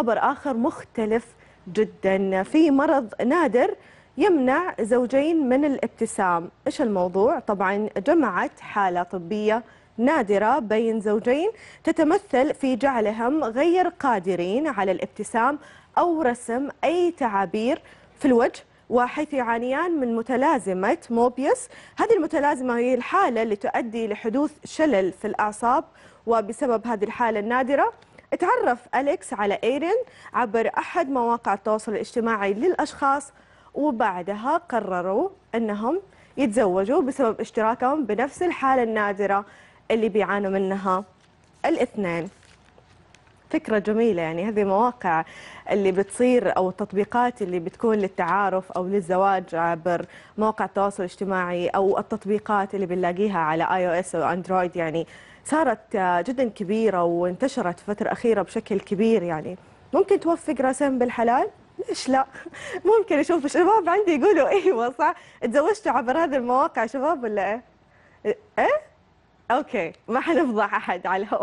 خبر آخر مختلف جدا في مرض نادر يمنع زوجين من الابتسام إيش الموضوع؟ طبعا جمعت حالة طبية نادرة بين زوجين تتمثل في جعلهم غير قادرين على الابتسام أو رسم أي تعابير في الوجه وحيث يعانيان من متلازمة موبيوس هذه المتلازمة هي الحالة اللي تؤدي لحدوث شلل في الأعصاب وبسبب هذه الحالة النادرة تعرف أليكس على إيرين عبر أحد مواقع التواصل الاجتماعي للأشخاص وبعدها قرروا أنهم يتزوجوا بسبب اشتراكهم بنفس الحالة النادرة اللي بيعانوا منها الاثنين فكرة جميلة يعني هذه مواقع اللي بتصير أو التطبيقات اللي بتكون للتعارف أو للزواج عبر مواقع التواصل الاجتماعي أو التطبيقات اللي بنلاقيها على اي او اس أو أندرويد يعني صارت جدا كبيرة وانتشرت في فترة أخيرة بشكل كبير يعني ممكن توفق راسين بالحلال؟ ليش لا؟ ممكن اشوف الشباب عندي يقولوا ايوه صح تزوجتوا عبر هذه المواقع شباب ولا ايه؟ ايه؟ اوكي ما حنفضح احد على الهواء